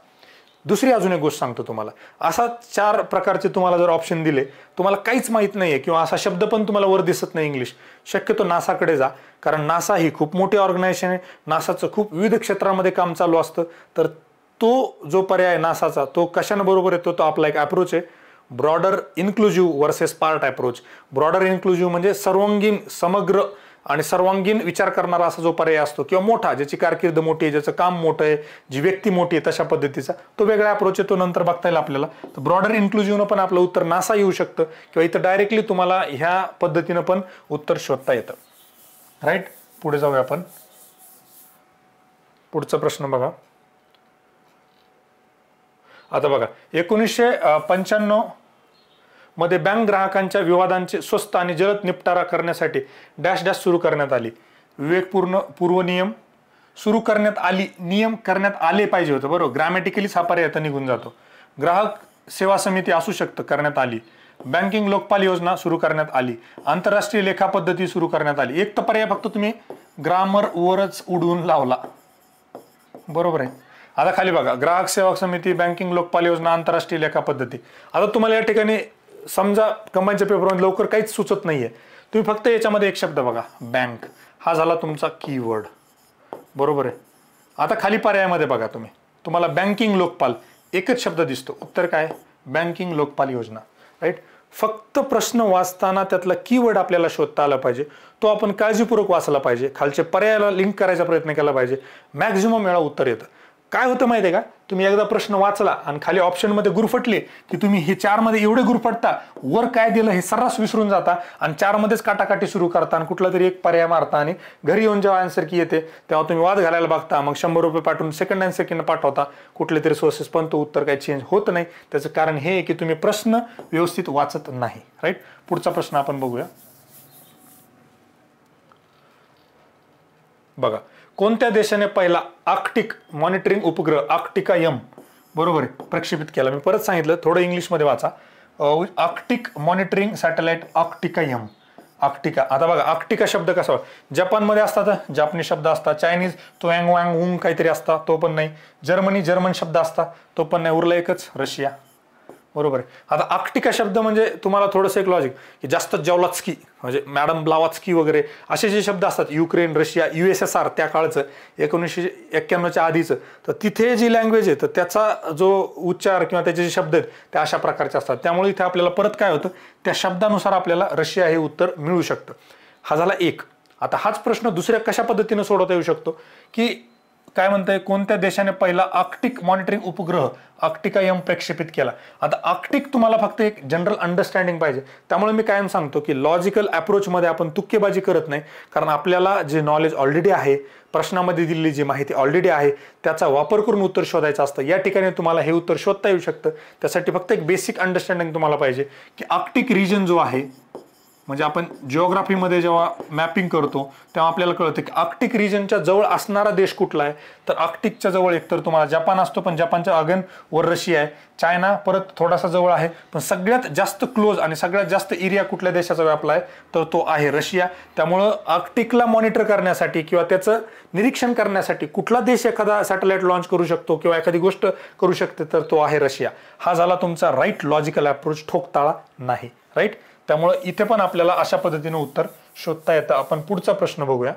Speaker 1: दुसरी अजून एक गोष्ट सांगतो तुम्हाला असा चार प्रकारचे तुम्हाला जर ऑप्शन दिले तुम्हाला काहीच माहीत नाही आहे किंवा असा शब्द पण तुम्हाला वर दिसत नाही इंग्लिश शक्यतो नासाकडे जा कारण नासा ही खूप मोठी ऑर्गनायझेशन आहे नासाचं खूप विविध क्षेत्रामध्ये काम चालू असतं तर तो जो पर्याय नासाचा तो बरोबर येतो तो आपला एक अप्रोच आहे broader inclusive versus part approach broader inclusive म्हणजे सर्वांगीण समग्र आणि सर्वांगीण विचार करणारा असा जो पर्याय असतो किंवा मोठा ज्याची कारकीर्द मोठी आहे ज्याचं काम मोठं आहे जी व्यक्ती मोठी आहे तशा पद्धतीचा तो वेगळा अप्रोच आहे तो नंतर बघता येईल आपल्याला तर ब्रॉडर इन्क्लुझिव्हनं पण आपलं उत्तर नासा येऊ शकतं किंवा इथं डायरेक्टली तुम्हाला ह्या पद्धतीनं पण उत्तर शोधता येतं राईट पुढे जाऊया आपण पुढचा प्रश्न बघा आता बघा एकोणीसशे पंच्याण्णव मध्ये बँक ग्राहकांच्या विवादांचे स्वस्त आणि जलद निपटारा करण्यासाठी डॅश डॅश सुरू करण्यात आली विवेकपूर्ण पूर्व नियम सुरू करण्यात आली नियम करण्यात आले पाहिजे होतं बरोबर ग्रॅमॅटिकलीच हा पर्याय निघून जातो ग्राहक सेवा समिती असू शकतं करण्यात आली बँकिंग लोकपाल योजना सुरू करण्यात आली आंतरराष्ट्रीय लेखा पद्धती सुरू करण्यात आली एक तर पर्याय फक्त तुम्ही ग्रामरवरच उडवून लावला बरोबर आहे आता खाली बघा ग्राहक सेवा समिती बँकिंग लोकपाल योजना आंतरराष्ट्रीय लेखा पद्धती आता तुम्हाला या ठिकाणी समजा कंबाईनच्या पेपरमध्ये लवकर काहीच सुचत नाहीये तुम्ही फक्त याच्यामध्ये एक शब्द बघा बँक हा झाला तुमचा कीवर्ड बरोबर आहे आता खाली पर्यायामध्ये बघा तुम्ही तुम्हाला बँकिंग लोकपाल एकच शब्द दिसतो उत्तर काय बँकिंग लोकपाल योजना राईट फक्त प्रश्न वाचताना त्यातला कीवर्ड आपल्याला शोधता आला पाहिजे तो आपण काळजीपूर्वक वाचला पाहिजे खालचे पर्यायाला लिंक करायचा प्रयत्न केला पाहिजे मॅक्झिमम वेळा उत्तर येतं काय होतं माहिती आहे का तुम्ही एकदा प्रश्न वाचला आणि खाली ऑप्शनमध्ये गुरफटले की तुम्ही हे चारमध्ये एवढे गुरफटता वर काय दिलं हे सर्रास विसरून जाता आणि चारमध्येच काटाकाटी सुरू करता आणि कुठला तरी एक पर्याय मारता आणि घरी येऊन जेव्हा आन्सर की येते तेव्हा तुम्ही वाद घालायला बघता मग शंभर रुपये पाठवून सेकंड अँड सेकंड पाठवता कुठले तरी सोर्सेस पण तो उत्तर काही चेंज होत नाही त्याचं कारण हे आहे की तुम्ही प्रश्न व्यवस्थित वाचत नाही राईट पुढचा प्रश्न आपण बघूया बघा कोणत्या देशाने पहिला आर्क्टिक मॉनिटरिंग उपग्रह आर्क्टिका यम बरोबर आहे प्रक्षेपित केला मी परत सांगितलं थोडं इंग्लिशमध्ये वाचा Arctic monitoring satellite Arktika M Arktika आता बघा आर्क्टिका शब्द कसा जपानमध्ये असतात जपानी शब्द असतात चायनीज तो अँग वँग उंग काहीतरी असता तो पण नाही जर्मनी जर्मन शब्द असता तो पण नाही उरला एकच रशिया बरोबर आहे आता आक्टिका शब्द म्हणजे तुम्हाला थोडंसं एक लॉजिक की जास्त जवलाचकी म्हणजे मॅडम ब्लावाचकी वगैरे असे जे शब्द असतात Ukraine Russia U S S R त्या काळचं एकोणीसशे एक्क्याण्णवच्या आधीचं तर तिथे जी लँग्वेज आहे तर त्याचा जो उच्चार किंवा त्याचे जे शब्द आहेत ते अशा प्रकारचे असतात त्यामुळे इथे आपल्याला परत काय होतं त्या शब्दानुसार आपल्याला रशिया हे उत्तर मिळू शकतं हा झाला एक आता हाच प्रश्न दुसऱ्या कशा पद्धतीनं सोडवता येऊ शकतो की काय म्हणतंय कोणत्या देशाने पहिला आर्क्टिक मॉनिटरिंग उपग्रह आर्क्टिका यम प्रक्षेपित केला आता आर्क्टिक तुम्हाला फक्त एक जनरल अंडरस्टँडिंग पाहिजे त्यामुळे मी कायम सांगतो की लॉजिकल अप्रोचमध्ये आपण तुक्केबाजी करत नाही कारण आपल्याला जे नॉलेज ऑलरेडी आहे प्रश्नामध्ये दिलेली जी माहिती ऑलरेडी आहे त्याचा वापर करून उत्तर शोधायचं असतं या ठिकाणी तुम्हाला हे उत्तर शोधता येऊ शकतं त्यासाठी फक्त एक बेसिक अंडरस्टँडिंग तुम्हाला पाहिजे की आर्क्टिक रिजन जो आहे म्हणजे आपण जिओग्राफीमध्ये जेव्हा मॅपिंग करतो तेव्हा आपल्याला कळतं की आर्क्टिक रिजनच्या जवळ असणारा देश कुठला आहे तर आर्क्टिकच्या जवळ एकतर तुम्हाला जपान असतो पण जपानच्या अगेन वर रशिया आहे चायना परत थोडासा जवळ आहे पण सगळ्यात जास्त क्लोज आणि सगळ्यात जास्त एरिया कुठल्या देशाचा व्यापला आहे तर तो आहे रशिया त्यामुळं आर्क्टिकला मॉनिटर करण्यासाठी किंवा त्याचं निरीक्षण करण्यासाठी कुठला देश एखादा सॅटेलाइट लॉन्च करू शकतो किंवा एखादी गोष्ट करू शकते तर तो आहे रशिया हा झाला तुमचा राईट लॉजिकल अप्रोच ठोकताळा नाही राईट त्यामुळं इथे पण आपल्याला अशा पद्धतीनं उत्तर शोधता येतं आपण पुढचा प्रश्न बघूया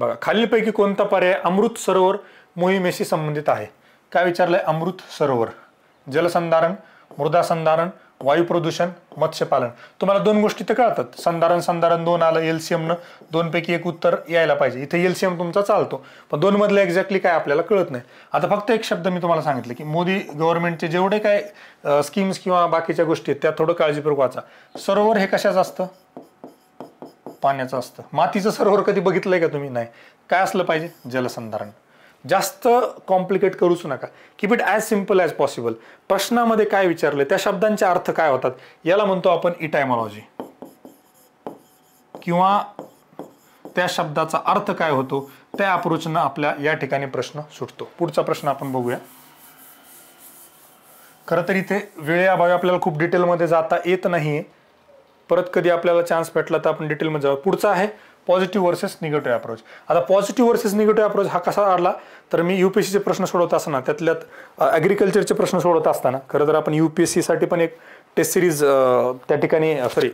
Speaker 1: बघा खालीलपैकी कोणता पर्याय अमृत सरोवर मोहिमेशी संबंधित आहे काय विचारलंय अमृत सरोवर जलसंधारण मृदासंधारण वायू प्रदूषण मत्स्यपालन तुम्हाला दोन गोष्टी तर कळतात संधारण संधारण दोन आलं न दोनपैकी एक उत्तर यायला पाहिजे इथे एलसीएम तुमचा चालतो पण दोन मधलं एक्झॅक्टली काय आपल्याला कळत नाही आता फक्त एक शब्द मी तुम्हाला सांगितले की मोदी गव्हर्नमेंटचे जेवढे काय स्कीम्स किंवा बाकीच्या गोष्टी आहेत त्या थोडं काळजीपूर्वक वाचा सरोवर हे कशाचं असतं पाण्याचं असतं मातीचं सरोवर कधी बघितलंय का तुम्ही नाही काय असलं पाहिजे जलसंधारण जास्त कॉम्प्लिकेट करूच नका keep it as simple as possible प्रश्नामध्ये काय विचारले त्या शब्दांचे अर्थ काय होतात याला म्हणतो आपण इटायमॉलॉजी किंवा त्या शब्दाचा अर्थ काय होतो त्या अप्रोचनं आपल्या या ठिकाणी प्रश्न सुटतो पुढचा प्रश्न आपण बघूया खरं तर इथे वेळेअभावी आपल्याला खूप डिटेलमध्ये जाता येत नाही परत कधी आपल्याला चान्स भेटला तर आपण डिटेलमध्ये जाऊ पुढचा आहे पॉझिटिव्ह वर्सेस निगेटिव्ह अप्रोच आता पॉझिटिव्ह वर्सेस निगेटिव्ह अप्रोच हा कसा आला तर मी यू पी एस सीचे प्रश्न सोडवत असताना त्यातल्यात ॲग्रिकल्चरचे प्रश्न सोडवत असताना खरं तर आपण यू पी एस सीसाठी पण एक टेस्ट सिरीज त्या ठिकाणी सॉरी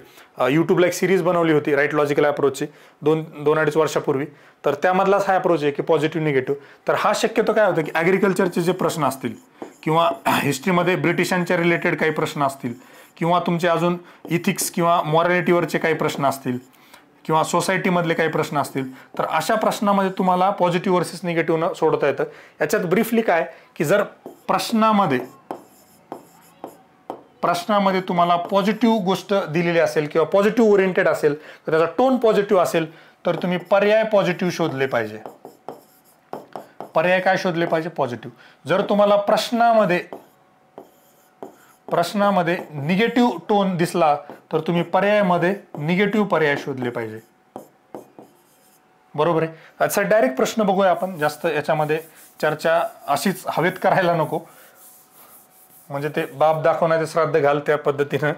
Speaker 1: यूट्यूबला एक सिरीज बनवली होती राईट लॉजिकल अप्रोचची दोन दोन अडीच वर्षापूर्वी तर त्यामधलाच हा अप्रोच आहे की पॉझिटिव्ह निगेटिव्ह तर हा शक्यतो काय होतं की ॲग्रिकल्चरचे जे प्रश्न असतील किंवा हिस्ट्रीमध्ये ब्रिटिशांच्या रिलेटेड काही प्रश्न असतील किंवा तुमचे अजून इथिक्स किंवा मॉरॅलिटीवरचे काही प्रश्न असतील किंवा सोसायटीमधले काही प्रश्न असतील तर अशा प्रश्नामध्ये तुम्हाला पॉझिटिव्ह वर्सेस निगेटिव्ह सोडता येतं याच्यात ब्रीफली काय की जर प्रश्नामध्ये प्रश्नामध्ये तुम्हाला पॉझिटिव्ह गोष्ट दिलेली असेल किंवा पॉझिटिव्ह ओरिएंटेड असेल तर त्याचा टोन पॉझिटिव्ह असेल तर तुम्ही पर्याय पॉझिटिव्ह शोधले पाहिजे पर्याय काय शोधले पाहिजे पॉझिटिव्ह जर तुम्हाला प्रश्नामध्ये प्रश्नामध्ये निगेटिव्ह टोन दिसला तर तुम्ही पर्यायामध्ये निगेटिव्ह पर्याय शोधले पाहिजे बरोबर आहे अच्छा डायरेक्ट प्रश्न बघूया आपण जास्त याच्यामध्ये चर्चा अशीच हवेत करायला नको म्हणजे ते बाप दाखवण्याचे श्राद्ध घाल त्या पद्धतीनं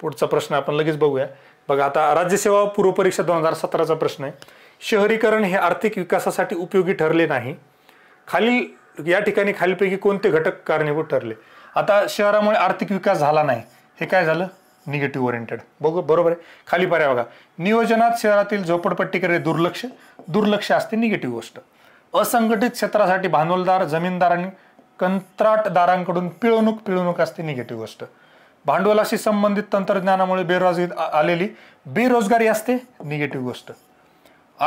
Speaker 1: पुढचा प्रश्न आपण लगेच बघूया बघा आता राज्यसेवा पूर्वपरीक्षा दोन हजार सतराचा प्रश्न आहे शहरीकरण हे आर्थिक विकासासाठी उपयोगी ठरले नाही खालील या ठिकाणी खालीलपैकी कोणते घटक कारणीभूत ठरले आता शहरामुळे आर्थिक विकास झाला नाही हे काय झालं निगेटिव्ह ओरिएंटेड बघ बरोबर आहे खाली पर्याय बघा नियोजनात शहरातील झोपडपट्टीकडे दुर्लक्ष दुर्लक्ष असते निगेटिव्ह गोष्ट असंघटित क्षेत्रासाठी भांडवलदार जमीनदार आणि कंत्राटदारांकडून पिळवणूक पिळवणूक असते निगेटिव्ह गोष्ट भांडवलाशी संबंधित तंत्रज्ञानामुळे बेरोजगारी आलेली बेरोजगारी असते निगेटिव्ह गोष्ट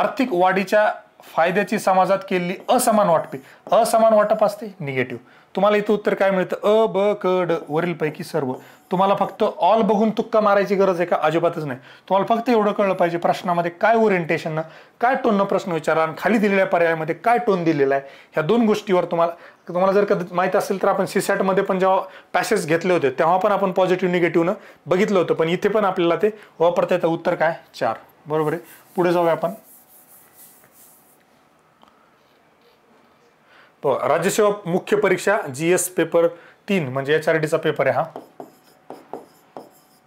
Speaker 1: आर्थिक वाढीच्या फायद्याची समाजात केलेली असमान वाटपी असमान वाटप असते निगेटिव्ह तुम्हाला इथं उत्तर काय मिळतं अ ब क ड पैकी सर्व तुम्हाला फक्त ऑल बघून तुक्का मारायची गरज आहे का अजिबातच नाही तुम्हाला फक्त एवढं कळलं पाहिजे प्रश्नामध्ये काय ओरिएंटेशननं काय टोननं प्रश्न विचारा आणि खाली दिलेल्या पर्यायामध्ये काय टोन दिलेला आहे ह्या दोन गोष्टीवर तुम्हाला तुम्हाला जर कधी माहीत असेल तर आपण सी सॅटमध्ये पण जेव्हा पॅसेज घेतले होते तेव्हा पण आपण पॉझिटिव्ह निगेटिव्हनं बघितलं होतं पण इथे पण आपल्याला ते वापरता येतं उत्तर काय चार बरोबर आहे पुढे जाऊया आपण राज्यसेवा मुख्य परीक्षा जी एस पेपर तीन म्हणजे एच आर डीचा पेपर आहे हा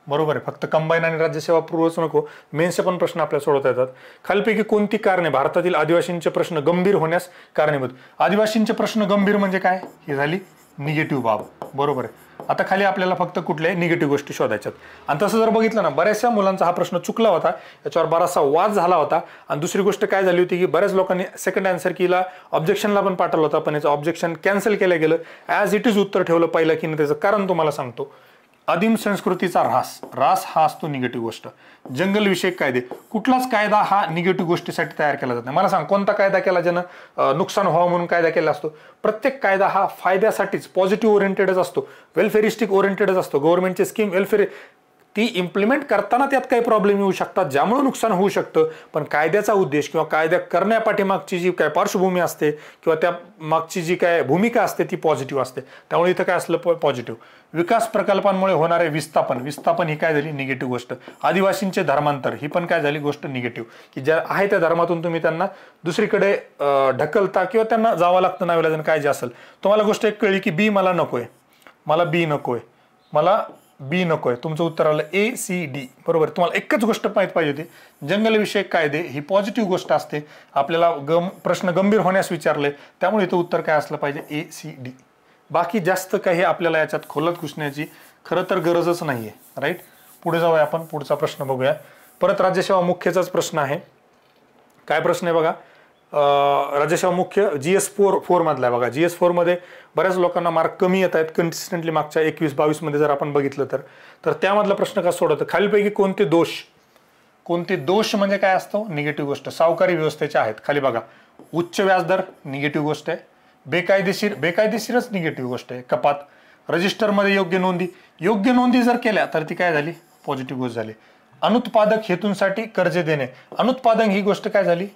Speaker 1: बरोबर आहे फक्त कंबाईन आणि राज्यसेवा पूर्वच नको मेन्सचे पण प्रश्न आपल्याला सोडवता येतात खालपैकी कोणती कारणे भारतातील आदिवासींचे प्रश्न गंभीर होण्यास कारणीभूत आदिवासींचे प्रश्न गंभीर म्हणजे काय ही झाली निगेटिव्ह बाब बरोबर आहे आता खाली आपल्याला फक्त कुठल्याही निगेटिव्ह गोष्टी शोधायच्यात आणि तसं जर बघितलं ना बऱ्याचशा मुलांचा हा प्रश्न चुकला होता याच्यावर बराचसा वाद झाला होता आणि दुसरी गोष्ट काय झाली होती की बऱ्याच लोकांनी सेकंड आन्सर किला ऑब्जेक्शनला पण पाठवलं होता पण याचं ऑब्जेक्शन कॅन्सल केलं गेलं ॲज इट इज उत्तर ठेवलं पहिलं की नाही त्याचं कारण तुम्हाला सांगतो आदिम संस्कृतीचा ऱ्हास ऱ्हास हा असतो निगेटिव्ह गोष्ट जंगलविषयक कायदे कुठलाच कायदा हा निगेटिव्ह गोष्टीसाठी तयार केला जात नाही मला सांग कोणता कायदा केला ज्यानं नुकसान व्हावं म्हणून कायदा केला असतो प्रत्येक कायदा हा फायद्यासाठीच पॉझिटिव्ह ओरिएंटेडच असतो वेलफेरिस्टिक ओरिएंटेडच असतो गव्हर्नमेंटचे स्कीम वेलफेअर ती इम्प्लिमेंट करताना त्यात काही प्रॉब्लेम येऊ शकतात ज्यामुळे नुकसान होऊ शकतं पण कायद्याचा उद्देश किंवा कायद्या करण्यापाठीमागची जी काय पार्श्वभूमी असते किंवा त्या मागची जी काय भूमिका असते ती पॉझिटिव्ह असते त्यामुळे इथं काय असलं पॉझिटिव्ह विकास प्रकल्पांमुळे होणारे विस्थापन विस्थापन ही काय झाली निगेटिव्ह गोष्ट आदिवासींचे धर्मांतर ही पण काय झाली गोष्ट निगेटिव्ह की ज्या आहे त्या धर्मातून तुम्ही त्यांना दुसरीकडे ढकलता किंवा त्यांना जावं लागतं नावेला काय जे असेल तुम्हाला गोष्ट एक कळली की बी मला नकोय मला बी नकोय मला बी नको आहे तुमचं उत्तर आलं ए सी डी बरोबर तुम्हाला एकच गोष्ट माहीत पाहिजे होती जंगलविषयक कायदे ही पॉझिटिव्ह गोष्ट असते आपल्याला गम प्रश्न गंभीर होण्यास विचारले त्यामुळे इथं उत्तर काय असलं पाहिजे ए सी डी बाकी जास्त काही आपल्याला याच्यात खोलत घुसण्याची खरं तर गरजच नाही आहे राईट पुढे जाऊया आपण पुढचा प्रश्न बघूया परत राज्यसेवा मुख्यचाच प्रश्न आहे काय प्रश्न आहे बघा राज्यसेवा मुख्य जी एस फोर फोरमधला आहे बघा जी एस फोरमध्ये बऱ्याच लोकांना मार्क कमी येत आहेत कन्सिस्टंटली मागच्या एकवीस बावीसमध्ये जर आपण बघितलं तर तर त्यामधला प्रश्न का सोडवतो खालीपैकी कोणते दोष कोणते दोष म्हणजे काय असतो निगेटिव्ह गोष्ट सावकारी व्यवस्थेच्या आहेत खाली बघा उच्च व्याजदर निगेटिव्ह गोष्ट आहे बेकायदेशीर बेकायदेशीरच निगेटिव्ह गोष्ट आहे कपात रजिस्टरमध्ये योग्य नोंदी योग्य नोंदी जर केल्या तर ती काय झाली पॉझिटिव्ह गोष्ट झाली अनुत्पादक हेतूंसाठी कर्ज देणे अनुत्पादक ही गोष्ट काय झाली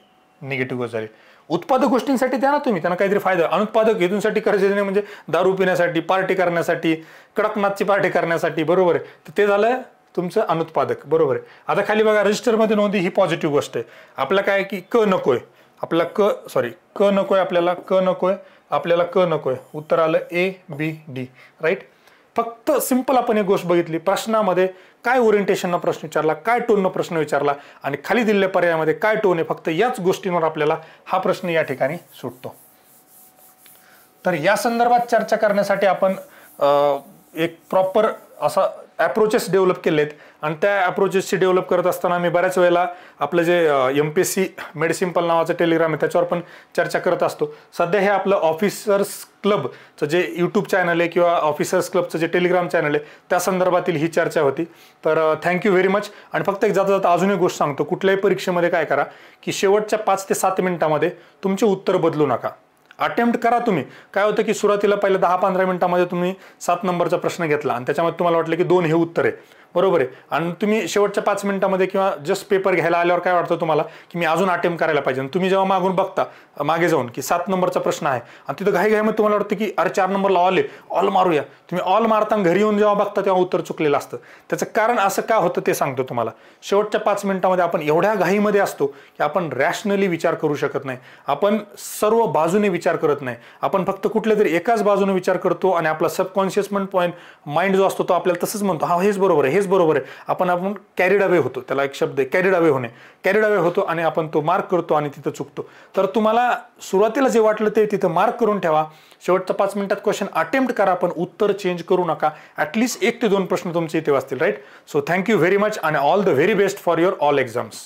Speaker 1: निगेटिव्ह गोष्ट झाली उत्पादक गोष्टींसाठी द्या ना तुम्ही त्यांना काहीतरी फायदा अनुत्पादक हेतूंसाठी कर्ज देणे म्हणजे दारू पिण्यासाठी पार्टी करण्यासाठी कडकनाथची पार्टी करण्यासाठी बरोबर आहे तर ते झालं तुमचं अनुत्पादक बरोबर आहे आता खाली बघा रजिस्टरमध्ये नोंदी ही पॉझिटिव्ह गोष्ट आहे आपल्या काय की क नको आपला क सॉरी क नको आपल्याला क नकोय आपल्याला क नको उत्तर आलं ए बी डी राईट फक्त सिंपल आपण एक गोष्ट बघितली प्रश्नामध्ये काय न प्रश्न विचारला काय टोन न प्रश्न विचारला आणि खाली दिलेल्या पर्यायामध्ये काय टोन आहे फक्त याच गोष्टींवर आपल्याला हा प्रश्न या ठिकाणी सुटतो तर या संदर्भात चर्चा करण्यासाठी आपण एक प्रॉपर असा अप्रोचेस डेव्हलप केले आहेत आणि त्या अप्रोचेसची डेव्हलप करत असताना मी बऱ्याच वेळेला आपलं जे एम पी एस सी मेडिसिम्पल नावाचं टेलिग्राम आहे त्याच्यावर पण चर्चा करत असतो सध्या हे आपलं ऑफिसर्स क्लबचं जे यूट्यूब चॅनल आहे किंवा ऑफिसर्स क्लबचं जे टेलिग्राम चॅनल आहे त्या संदर्भातील ही चर्चा होती तर थँक्यू व्हेरी मच आणि फक्त एक जाता जाता अजून एक गोष्ट सांगतो कुठल्याही परीक्षेमध्ये काय करा की शेवटच्या पाच ते सात मिनिटामध्ये तुमचे उत्तर बदलू नका अटेम्प्ट करा तुम्ही काय होतं की सुरुवातीला पहिल्या दहा पंधरा मिनिटामध्ये तुम्ही सात नंबरचा प्रश्न घेतला आणि त्याच्यामध्ये तुम्हाला वाटलं की दोन हे उत्तर आहे बरोबर आहे आणि तुम्ही शेवटच्या पाच मिनिटामध्ये किंवा जस्ट पेपर घ्यायला आल्यावर काय वाटतं तुम्हाला की मी अजून अटेम्प्ट करायला पाहिजे तुम्ही जेव्हा मागून बघता मागे जाऊन की सात नंबरचा प्रश्न आहे आणि तिथं घाई घाईमध्ये तुम्हाला वाटतं की अरे चार नंबरला ऑल आहे ऑल मारूया तुम्ही ऑल मारता घरी येऊन जेव्हा बघता तेव्हा उत्तर चुकलेलं असतं त्याचं कारण असं का होतं ते सांगतो तुम्हाला शेवटच्या पाच मिनिटामध्ये आपण एवढ्या घाईमध्ये असतो की आपण रॅशनली विचार करू शकत नाही आपण सर्व बाजूने विचार करत नाही आपण फक्त कुठल्या तरी एकाच बाजूने विचार करतो आणि आपला सबकॉन्शियस पॉईंट माइंड जो असतो तो आपल्याला तसंच म्हणतो हा हेच बरोबर आहे हेच बरोबर आहे आपण आपण कॅरिड अवे होतो त्याला एक शब्द आहे कॅरिड अवे होणे कॅरिड अवे होतो आणि आपण तो मार्क करतो आणि तिथं चुकतो तर तुम्हाला सुरुवातीला जे वाटलं ते तिथं मार्क करून ठेवा शेवटच्या पाच मिनिटात क्वेश्चन अटेम्प्ट करा पण उत्तर चेंज करू नका ॲटलिस्ट एक ते दोन प्रश्न तुमचे इथे वाचतील right so thank you very much आणि all the very best for your all exams